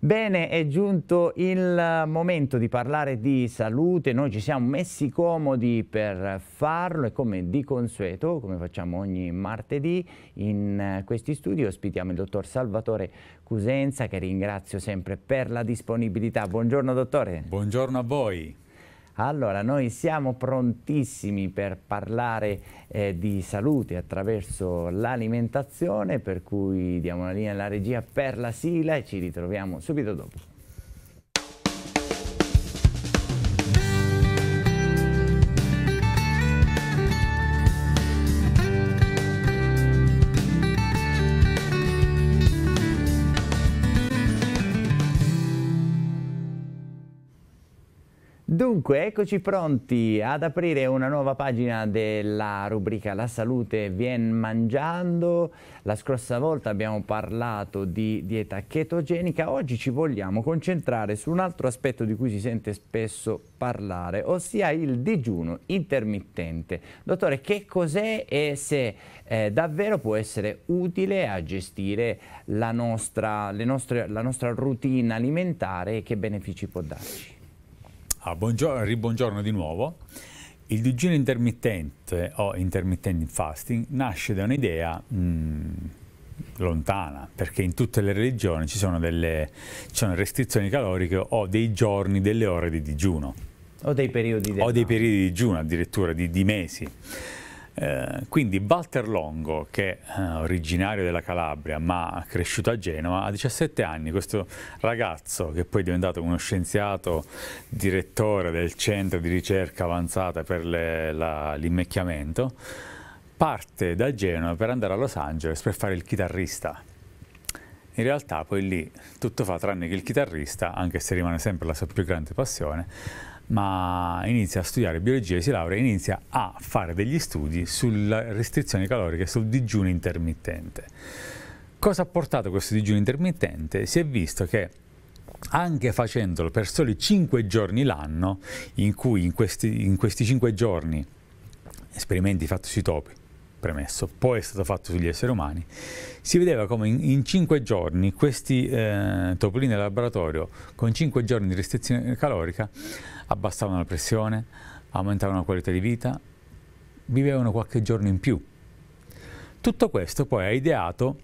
Bene, è giunto il momento di parlare di salute, noi ci siamo messi comodi per farlo e come di consueto, come facciamo ogni martedì, in questi studi ospitiamo il dottor Salvatore Cusenza che ringrazio sempre per la disponibilità. Buongiorno dottore. Buongiorno a voi. Allora, noi siamo prontissimi per parlare eh, di salute attraverso l'alimentazione, per cui diamo la linea alla regia per la sigla e ci ritroviamo subito dopo. Dunque, eccoci pronti ad aprire una nuova pagina della rubrica La salute vien mangiando. La scorsa volta abbiamo parlato di dieta chetogenica, oggi ci vogliamo concentrare su un altro aspetto di cui si sente spesso parlare, ossia il digiuno intermittente. Dottore, che cos'è e se eh, davvero può essere utile a gestire la nostra, nostre, la nostra routine alimentare e che benefici può darci? Ah, buongiorno, ribongiorno di nuovo. Il digiuno intermittente o intermittent fasting nasce da un'idea mm, lontana, perché in tutte le religioni ci sono delle ci sono restrizioni caloriche o dei giorni, delle ore di digiuno. O dei periodi, o dei periodi di digiuno addirittura, di, di mesi. Eh, quindi Walter Longo, che è eh, originario della Calabria ma cresciuto a Genova, a 17 anni questo ragazzo che poi è diventato uno scienziato direttore del centro di ricerca avanzata per l'invecchiamento, parte da Genova per andare a Los Angeles per fare il chitarrista. In realtà poi lì tutto fa tranne che il chitarrista, anche se rimane sempre la sua più grande passione, ma inizia a studiare biologia e si laurea e inizia a fare degli studi sulle restrizioni caloriche, sul digiuno intermittente. Cosa ha portato questo digiuno intermittente? Si è visto che anche facendolo per soli 5 giorni l'anno, in cui in questi, in questi 5 giorni, esperimenti fatti sui topi, premesso, poi è stato fatto sugli esseri umani, si vedeva come in, in 5 giorni questi eh, topolini del laboratorio con cinque giorni di restrizione calorica abbassavano la pressione, aumentavano la qualità di vita, vivevano qualche giorno in più. Tutto questo poi ha ideato,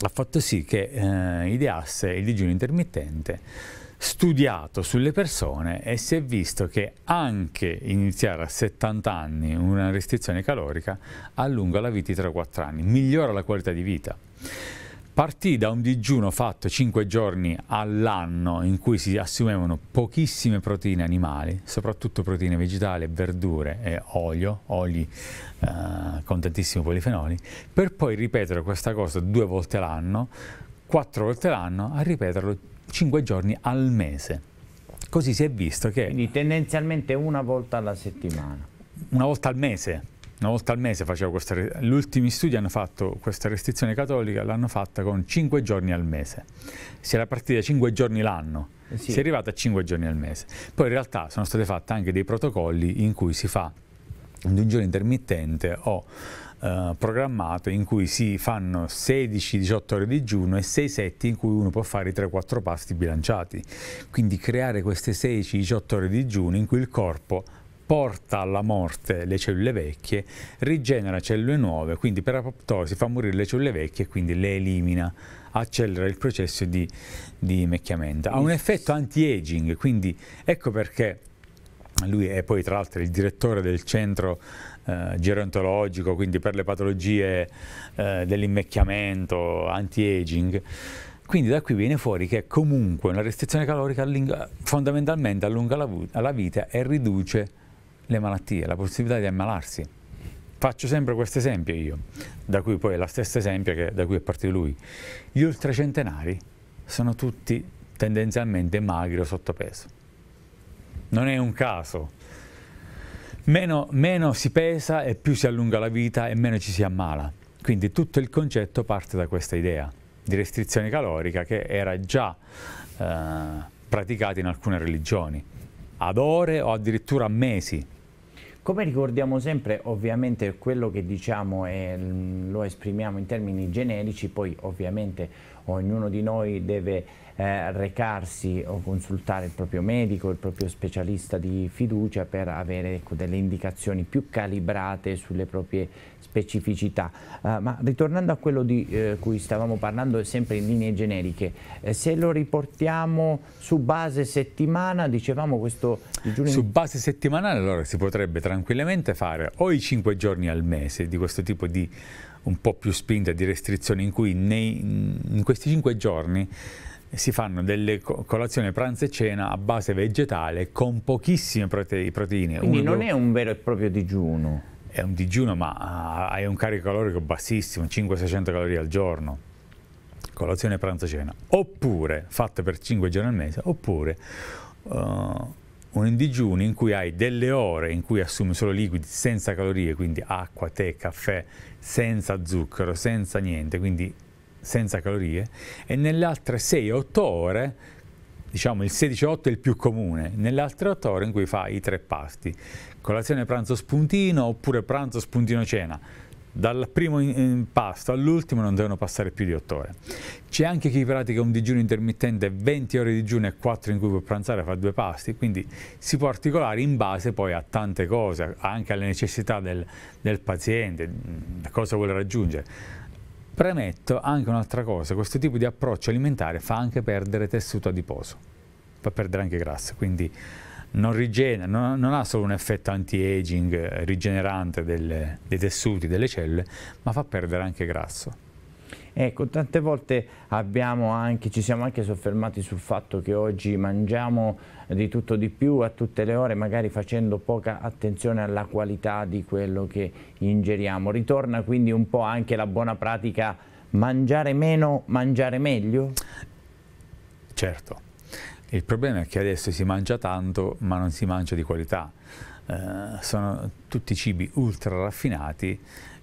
ha fatto sì che eh, ideasse il digiuno intermittente studiato sulle persone e si è visto che anche iniziare a 70 anni una restrizione calorica allunga la vita di 3-4 anni, migliora la qualità di vita. Partì da un digiuno fatto 5 giorni all'anno in cui si assumevano pochissime proteine animali, soprattutto proteine vegetali, verdure e olio, oli eh, con tantissimi polifenoli, per poi ripetere questa cosa due volte l'anno, quattro volte l'anno, a ripeterlo 5 giorni al mese. Così si è visto che... Quindi tendenzialmente una volta alla settimana. Una volta al mese, una volta al mese facevo questa... Gli ultimi studi hanno fatto questa restrizione cattolica, l'hanno fatta con 5 giorni al mese. Si era partita da 5 giorni l'anno, eh sì. si è arrivata a 5 giorni al mese. Poi in realtà sono state fatte anche dei protocolli in cui si fa un digiuno intermittente o eh, programmato in cui si fanno 16-18 ore di digiuno e 6 set in cui uno può fare i 3-4 pasti bilanciati. Quindi creare queste 16-18 ore di digiuno in cui il corpo porta alla morte le cellule vecchie, rigenera cellule nuove, quindi per apoptosi fa morire le cellule vecchie e quindi le elimina, accelera il processo di, di invecchiamento. Ha un effetto anti-aging, quindi ecco perché lui è poi tra l'altro il direttore del centro eh, gerontologico, quindi per le patologie eh, dell'invecchiamento, anti-aging. Quindi da qui viene fuori che comunque una restrizione calorica fondamentalmente allunga la, la vita e riduce le malattie, la possibilità di ammalarsi. Faccio sempre questo esempio io, da cui poi è lo stesso esempio che, da cui è partito lui. Gli ultracentenari sono tutti tendenzialmente magri o sottopeso non è un caso. Meno, meno si pesa e più si allunga la vita e meno ci si ammala. Quindi tutto il concetto parte da questa idea di restrizione calorica che era già eh, praticata in alcune religioni, ad ore o addirittura a mesi. Come ricordiamo sempre, ovviamente quello che diciamo e lo esprimiamo in termini generici, poi ovviamente ognuno di noi deve eh, recarsi o consultare il proprio medico, il proprio specialista di fiducia per avere ecco, delle indicazioni più calibrate sulle proprie specificità. Uh, ma ritornando a quello di eh, cui stavamo parlando, sempre in linee generiche, eh, se lo riportiamo su base settimana, dicevamo questo digiuno... Su base settimanale allora si potrebbe tranquillamente fare o i 5 giorni al mese di questo tipo di un po' più spinta di restrizioni in cui nei, in questi cinque giorni si fanno delle colazioni, pranzo e cena a base vegetale con pochissime prote proteine. Quindi Uno, non è un vero e proprio digiuno. È un digiuno ma ah, hai un carico calorico bassissimo, 500-600 calorie al giorno. Colazione, pranzo, cena. Oppure, fatta per 5 giorni al mese, oppure... Uh, un digiuno in cui hai delle ore in cui assumi solo liquidi senza calorie, quindi acqua, tè, caffè, senza zucchero, senza niente, quindi senza calorie, e nelle altre 6-8 ore, diciamo il 16-8 è il più comune, nelle altre 8 ore in cui fai i tre pasti, colazione, pranzo, spuntino oppure pranzo, spuntino, cena dal primo impasto all'ultimo non devono passare più di 8 ore. C'è anche chi pratica un digiuno intermittente 20 ore di digiuno e 4 in cui può pranzare fa due pasti, quindi si può articolare in base poi a tante cose, anche alle necessità del, del paziente, mm, cosa vuole raggiungere. Premetto anche un'altra cosa, questo tipo di approccio alimentare fa anche perdere tessuto adiposo, fa perdere anche grasso, quindi non rigenera, non, non, ha solo un effetto anti-aging eh, rigenerante delle, dei tessuti, delle cellule, ma fa perdere anche grasso. Ecco, tante volte anche, ci siamo anche soffermati sul fatto che oggi mangiamo di tutto di più a tutte le ore, magari facendo poca attenzione alla qualità di quello che ingeriamo. Ritorna quindi un po' anche la buona pratica mangiare meno, mangiare meglio? Certo il problema è che adesso si mangia tanto ma non si mangia di qualità. Eh, sono tutti cibi ultra raffinati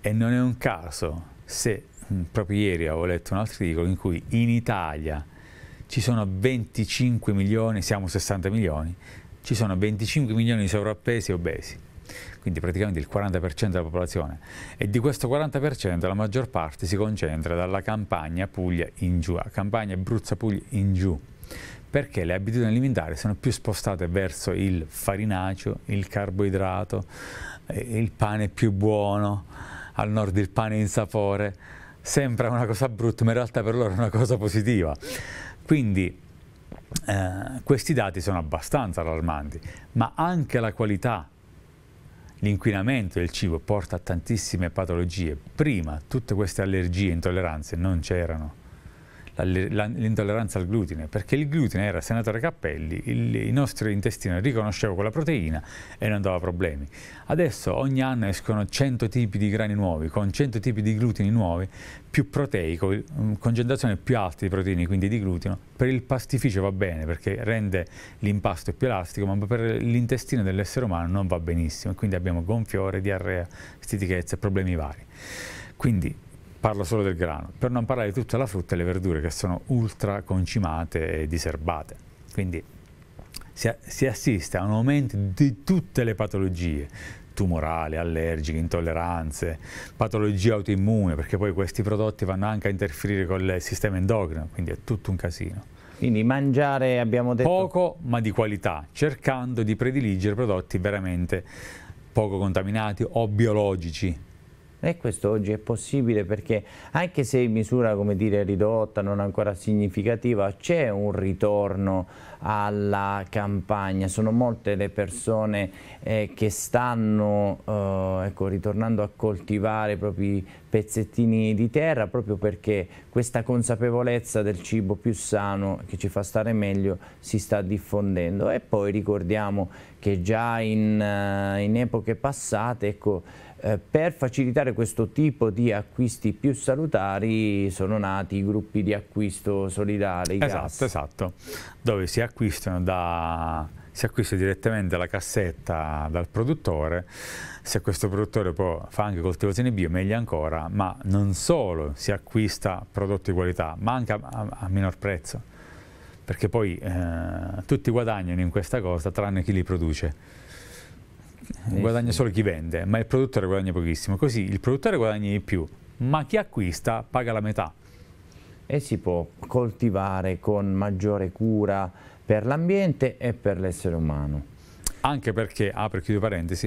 e non è un caso se mm, proprio ieri avevo letto un articolo in cui in Italia ci sono 25 milioni, siamo 60 milioni, ci sono 25 milioni di sovrappesi e obesi, quindi praticamente il 40% della popolazione e di questo 40% la maggior parte si concentra dalla campagna Puglia in giù, a campagna Bruzza Puglia in giù perché le abitudini alimentari sono più spostate verso il farinaceo, il carboidrato, eh, il pane più buono, al nord il pane in sapore, sembra una cosa brutta ma in realtà per loro è una cosa positiva. Quindi eh, questi dati sono abbastanza allarmanti, ma anche la qualità L'inquinamento del cibo porta a tantissime patologie. Prima tutte queste allergie e intolleranze non c'erano l'intolleranza al glutine, perché il glutine era, senatore Cappelli, il, il nostro intestino riconosceva quella proteina e non dava problemi. Adesso ogni anno escono 100 tipi di grani nuovi, con 100 tipi di glutini nuovi, più proteico, mm, concentrazione più alta di proteine, quindi di glutine. Per il pastificio va bene, perché rende l'impasto più elastico, ma per l'intestino dell'essere umano non va benissimo, quindi abbiamo gonfiore, diarrea, stitichezza, problemi vari. Quindi parlo solo del grano, per non parlare di tutta la frutta e le verdure che sono ultra concimate e diserbate. Quindi si, si assiste a un aumento di tutte le patologie, tumorali, allergiche, intolleranze, patologie autoimmune, perché poi questi prodotti vanno anche a interferire con il sistema endocrino, quindi è tutto un casino. Quindi mangiare, abbiamo detto... Poco, ma di qualità, cercando di prediligere prodotti veramente poco contaminati o biologici, e questo oggi è possibile perché anche se in misura dire, ridotta, non ancora significativa, c'è un ritorno alla campagna. Sono molte le persone eh, che stanno eh, ecco, ritornando a coltivare i propri pezzettini di terra proprio perché questa consapevolezza del cibo più sano che ci fa stare meglio si sta diffondendo. E poi ricordiamo che già in, eh, in epoche passate ecco, eh, per facilitare questo tipo di acquisti più salutari sono nati i gruppi di acquisto solidari. esatto, gas. Esatto, dove si acquistano da si acquista direttamente la cassetta dal produttore, se questo produttore può, fa anche coltivazioni bio meglio ancora, ma non solo si acquista prodotti di qualità, ma anche a, a, a minor prezzo, perché poi eh, tutti guadagnano in questa cosa tranne chi li produce. Eh, guadagna solo chi vende, ma il produttore guadagna pochissimo. Così il produttore guadagna di più, ma chi acquista paga la metà. E si può coltivare con maggiore cura per l'ambiente e per l'essere umano anche perché, apro ah, e chiudo parentesi,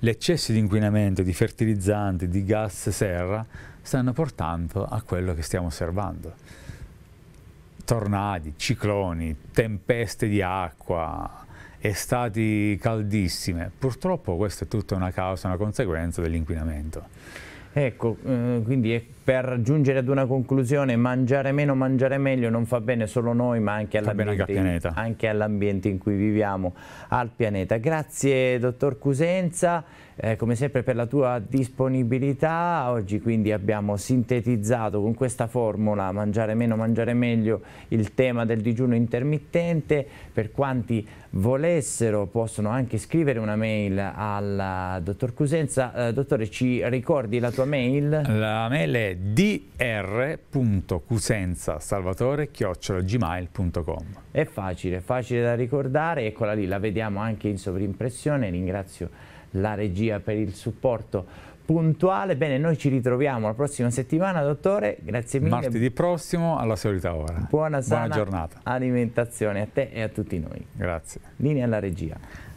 l'eccesso di inquinamento, di fertilizzanti, di gas serra stanno portando a quello che stiamo osservando. Tornadi, cicloni, tempeste di acqua, estati caldissime. Purtroppo questa è tutta una causa, una conseguenza dell'inquinamento. Ecco, eh, quindi per giungere ad una conclusione, mangiare meno, mangiare meglio non fa bene solo a noi, ma anche all'ambiente all in cui viviamo, al pianeta. Grazie dottor Cusenza eh, come sempre per la tua disponibilità. Oggi quindi abbiamo sintetizzato con questa formula mangiare meno, mangiare meglio il tema del digiuno intermittente. Per quanti volessero possono anche scrivere una mail al dottor Cusenza. Eh, dottore ci ricordi la tua mail? La mail è dr.cusenzasalvatore.gmail.com È facile, facile da ricordare, eccola lì, la vediamo anche in sovrimpressione. Ringrazio la regia per il supporto puntuale. Bene, noi ci ritroviamo la prossima settimana, dottore. Grazie mille. Martedì prossimo alla solita ora. Buona, Buona giornata. Alimentazione a te e a tutti noi. Grazie. Linea alla regia.